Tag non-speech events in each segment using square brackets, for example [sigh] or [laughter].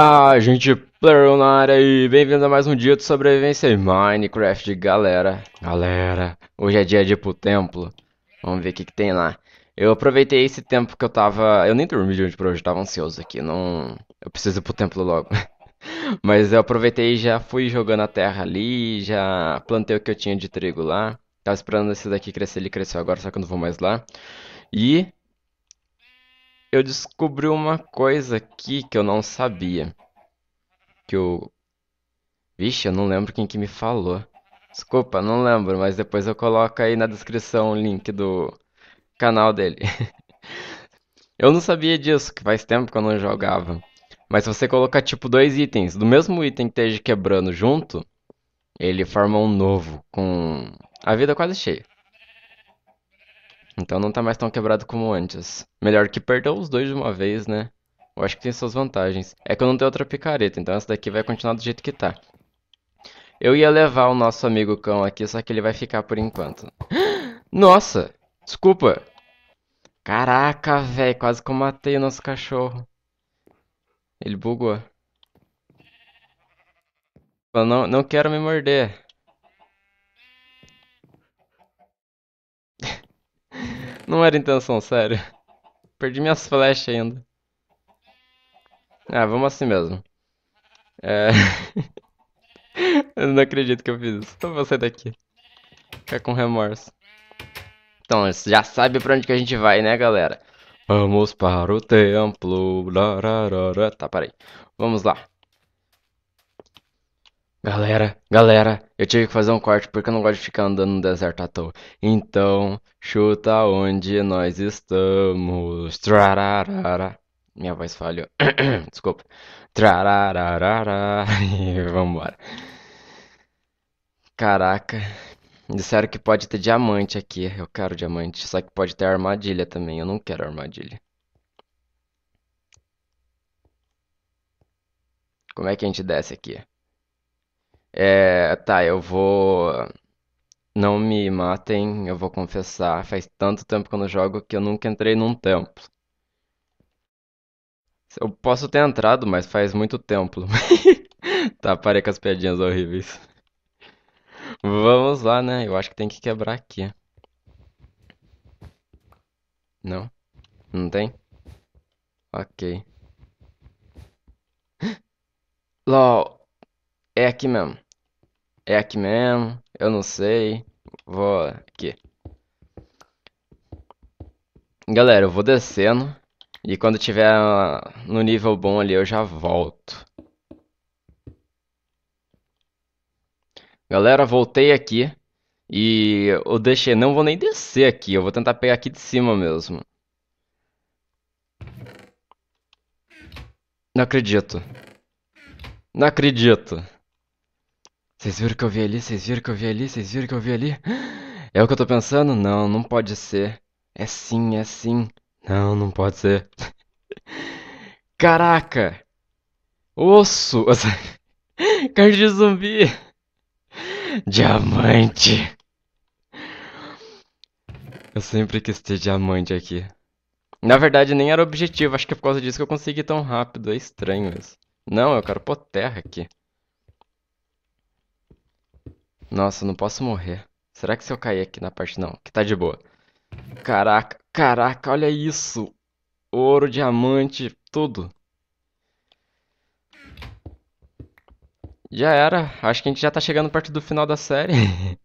Ah, gente player na área e bem-vindo a mais um dia de sobrevivência em Minecraft, galera. Galera, hoje é dia de ir pro templo. Vamos ver o que, que tem lá. Eu aproveitei esse tempo que eu tava. Eu nem dormi de hoje pra hoje, tava ansioso aqui. Não. Eu preciso ir pro templo logo. [laughs] Mas eu aproveitei e já fui jogando a terra ali, já plantei o que eu tinha de trigo lá. Tava esperando esse daqui crescer, ele cresceu agora, só que eu não vou mais lá. E eu descobri uma coisa aqui que eu não sabia. Que eu. Vixe, eu não lembro quem que me falou. Desculpa, não lembro, mas depois eu coloco aí na descrição o link do canal dele. [laughs] eu não sabia disso, que faz tempo que eu não jogava. Mas se você colocar tipo dois itens, do mesmo item que esteja quebrando junto, ele forma um novo, com a vida quase cheia. Então não tá mais tão quebrado como antes. Melhor que perder os dois de uma vez, né? Eu acho que tem suas vantagens. É que eu não tenho outra picareta, então essa daqui vai continuar do jeito que tá. Eu ia levar o nosso amigo cão aqui, só que ele vai ficar por enquanto. [gasps] Nossa! Desculpa! Caraca, velho, quase que eu matei o nosso cachorro. Ele bugou. Eu não, não quero me morder. Não era intenção, sério. Perdi minhas flechas ainda. Ah, vamos assim mesmo. É... [laughs] eu não acredito que eu fiz isso. Então vou sair daqui. Ficar com remorso. Então, já sabe pra onde que a gente vai, né, galera? Vamos para o templo. Tá, parei. Vamos lá. Galera, galera, eu tive que fazer um corte porque eu não gosto de ficar andando no deserto à toa. Então, chuta onde nós estamos. Trararara. Minha voz falhou. [coughs] Desculpa. Trararara. [laughs] Vambora. Caraca. Disseram que pode ter diamante aqui. Eu quero diamante. Só que pode ter armadilha também. Eu não quero armadilha. Como é que a gente desce aqui? É, tá, eu vou. Não me matem, eu vou confessar. Faz tanto tempo que eu não jogo que eu nunca entrei num templo. Eu posso ter entrado, mas faz muito tempo. [laughs] Tá, parei com as piadinhas horríveis. Vamos lá, né? Eu acho que tem que quebrar aqui. Não? Não tem? Ok. [gasps] LOL. É aqui mesmo. É aqui mesmo? Eu não sei. Vou aqui. Galera, eu vou descendo. E quando tiver ah, no nível bom ali, eu já volto. Galera, voltei aqui. E eu deixei... Não vou nem descer aqui. Eu vou tentar pegar aqui de cima mesmo. Não acredito. Não acredito. Vocês viram que eu vi ali? Vocês viram que eu vi ali? Vocês viram que eu vi ali? [gasps] É o que eu tô pensando? Não, não pode ser. É sim, é sim. Não, não pode ser. [laughs] Caraca! Osso! [laughs] Carne de zumbi! [laughs] Diamante! Eu sempre quis ter diamante aqui. Na verdade, nem era objetivo. Acho que é por causa disso que eu consegui tão rápido. É estranho isso. Não, eu quero pôr terra aqui. Nossa, não posso morrer. Será que se eu cair aqui na parte... Não, que tá de boa. Caraca, caraca, olha isso. Ouro, diamante, tudo. Já era. Acho que a gente já tá chegando perto do final da série. [laughs]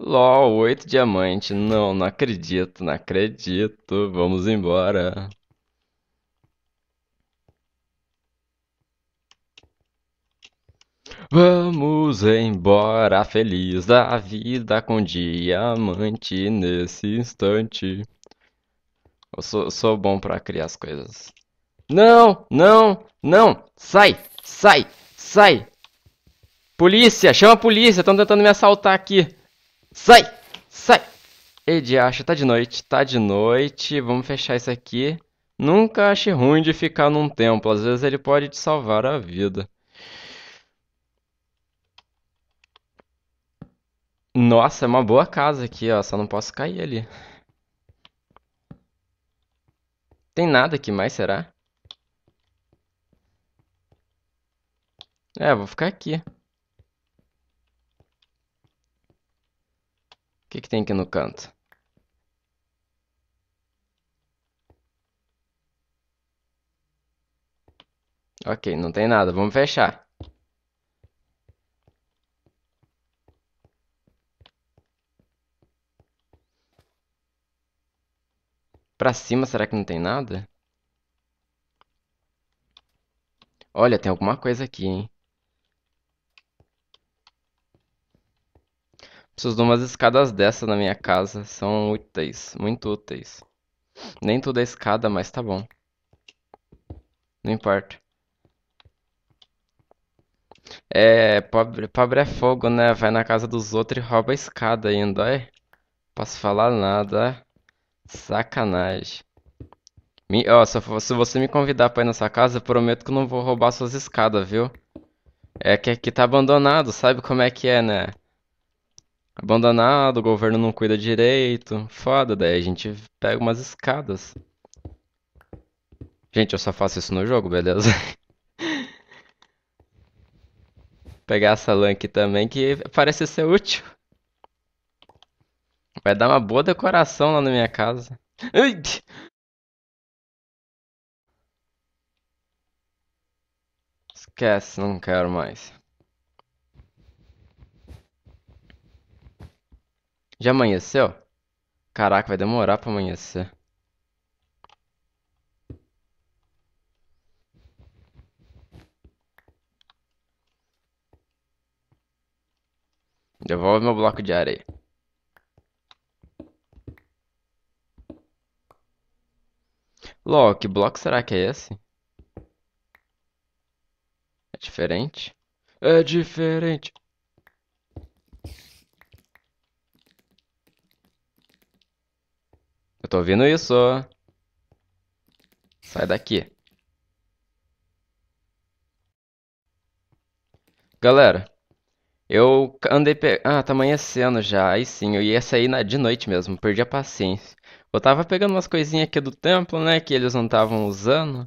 LOL, oito diamantes. Não, não acredito, não acredito. Vamos embora. Vamos embora, feliz da vida com diamante nesse instante. Eu sou, sou bom para criar as coisas. Não, não, não! Sai, sai, sai! Polícia, chama a polícia, estão tentando me assaltar aqui. Sai, sai! Ei, diacho, tá de noite, tá de noite, vamos fechar isso aqui. Nunca ache ruim de ficar num templo, às vezes ele pode te salvar a vida. Nossa, é uma boa casa aqui, ó. Só não posso cair ali. Tem nada aqui mais, será? É, vou ficar aqui. O que, que tem aqui no canto? Ok, não tem nada. Vamos fechar. Pra cima, será que não tem nada? Olha, tem alguma coisa aqui, hein? Preciso de umas escadas dessa na minha casa. São úteis, muito úteis. Nem toda é escada, mas tá bom. Não importa. É, pobre, pobre é fogo, né? Vai na casa dos outros e rouba a escada ainda, é? Posso falar nada, é? Sacanagem. Me, ó, se, se você me convidar pra ir na sua casa, eu prometo que não vou roubar suas escadas, viu? É que aqui tá abandonado, sabe como é que é, né? Abandonado, o governo não cuida direito. Foda, daí a gente pega umas escadas. Gente, eu só faço isso no jogo, beleza? [laughs] Pegar essa lã aqui também, que parece ser útil. Vai dar uma boa decoração lá na minha casa. Ai! Esquece, não quero mais. Já amanheceu? Caraca, vai demorar pra amanhecer. Devolve meu bloco de areia. LOL, que bloco será que é esse? É diferente? É diferente! Eu tô ouvindo isso! Sai daqui! Galera, eu andei pe... Ah, tá amanhecendo já. Aí sim, eu ia sair na... de noite mesmo. Perdi a paciência. Eu tava pegando umas coisinhas aqui do templo, né? Que eles não estavam usando.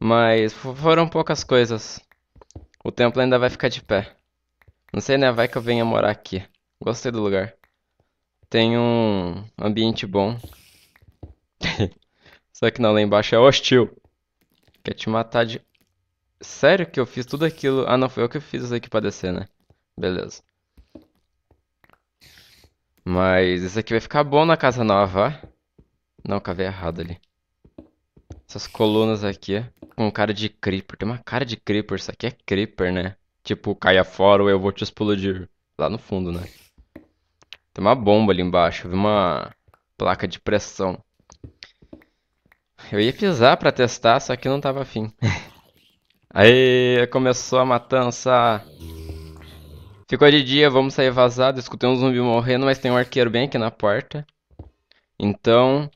Mas foram poucas coisas. O templo ainda vai ficar de pé. Não sei, né? Vai que eu venha morar aqui. Gostei do lugar. Tem um ambiente bom. [laughs] Só que não, lá embaixo é hostil. Quer te matar de... Sério que eu fiz tudo aquilo? Ah, não, foi eu que fiz isso aqui pra descer, né? Beleza. Mas isso aqui vai ficar bom na casa nova, não, cavei errado ali. Essas colunas aqui com cara de creeper. Tem uma cara de creeper. Isso aqui é creeper, né? Tipo, caia fora ou eu vou te explodir. Lá no fundo, né? Tem uma bomba ali embaixo. vi uma placa de pressão. Eu ia pisar pra testar, só que não tava afim. Aí [laughs] começou a matança. Ficou de dia, vamos sair vazado. Escutei um zumbi morrendo, mas tem um arqueiro bem aqui na porta. Então,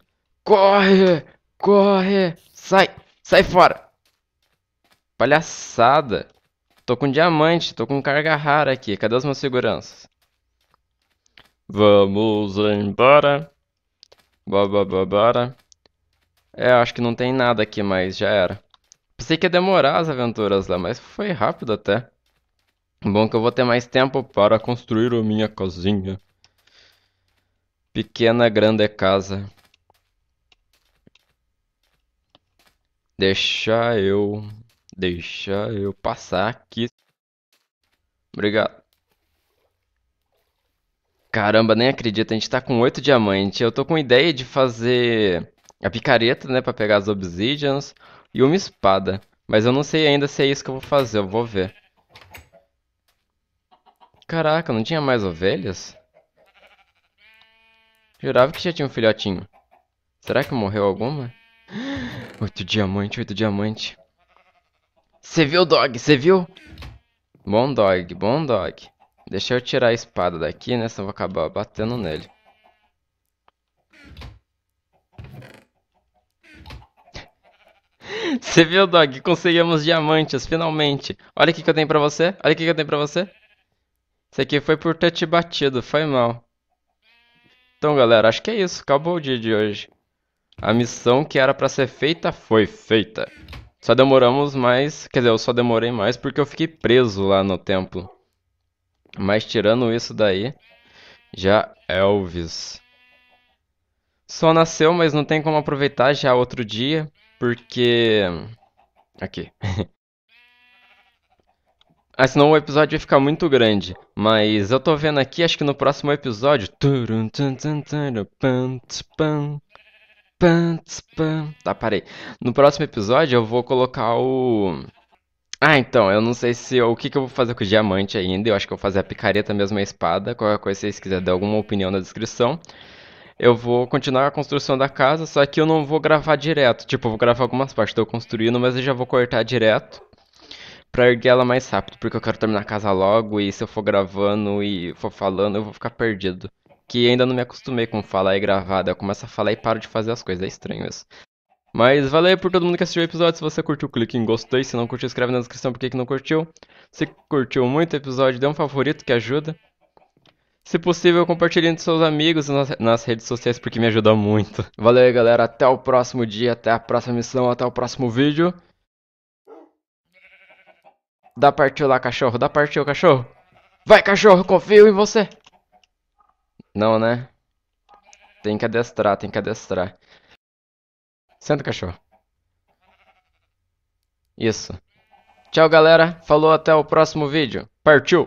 Corre! Corre! Sai! Sai fora! Palhaçada! Tô com diamante, tô com carga rara aqui. Cadê os meus seguranças? Vamos embora. Babababara. É, acho que não tem nada aqui mais, já era. Pensei que ia demorar as aventuras lá, mas foi rápido até. Bom que eu vou ter mais tempo para construir a minha cozinha. Pequena, grande casa. Deixa eu... Deixa eu passar aqui. Obrigado. Caramba, nem acredito. A gente tá com oito diamantes. Eu tô com ideia de fazer a picareta, né? Pra pegar as obsidians. E uma espada. Mas eu não sei ainda se é isso que eu vou fazer. Eu vou ver. Caraca, não tinha mais ovelhas? Jurava que já tinha um filhotinho. Será que morreu alguma? Oito diamante, oito diamante. Você viu, dog? Você viu? Bom dog, bom dog. Deixa eu tirar a espada daqui, né? Senão vou acabar batendo nele. [laughs] Você viu, Dog? Conseguimos diamantes, finalmente. Olha o que eu tenho pra você. Olha o que eu tenho pra você. Isso aqui foi por ter te batido, foi mal. Então, galera, acho que é isso. Acabou o dia de hoje. A missão que era para ser feita foi feita. Só demoramos mais, quer dizer, eu só demorei mais porque eu fiquei preso lá no templo. Mas tirando isso daí, já Elvis. Só nasceu, mas não tem como aproveitar já outro dia, porque... Aqui. [laughs] Ah, senão o episódio ia ficar muito grande. Mas eu tô vendo aqui, acho que no próximo episódio. Pam, pam. Tá, parei. No próximo episódio eu vou colocar o. Ah, então, eu não sei se o que, que eu vou fazer com o diamante ainda. Eu acho que eu vou fazer a picareta mesmo, a espada. Qualquer coisa, se vocês quiserem dar alguma opinião na descrição. Eu vou continuar a construção da casa, só que eu não vou gravar direto. Tipo, eu vou gravar algumas partes, estou construindo, mas eu já vou cortar direto pra erguer ela mais rápido, porque eu quero terminar a casa logo e se eu for gravando e for falando, eu vou ficar perdido que ainda não me acostumei com falar e gravada. Eu começo a falar e paro de fazer as coisas, é estranho isso. Mas valeu por todo mundo que assistiu o episódio. Se você curtiu, clique em gostei. Se não curtiu, escreve na descrição por que não curtiu. Se curtiu muito o episódio, dê um favorito que ajuda. Se possível, compartilhe entre seus amigos nas redes sociais porque me ajuda muito. Valeu aí, galera. Até o próximo dia, até a próxima missão, até o próximo vídeo. Dá partiu lá, cachorro. Dá partiu, cachorro. Vai, cachorro, confio em você. Não, né? Tem que adestrar, tem que adestrar. Senta, cachorro. Isso. Tchau, galera. Falou, até o próximo vídeo. Partiu!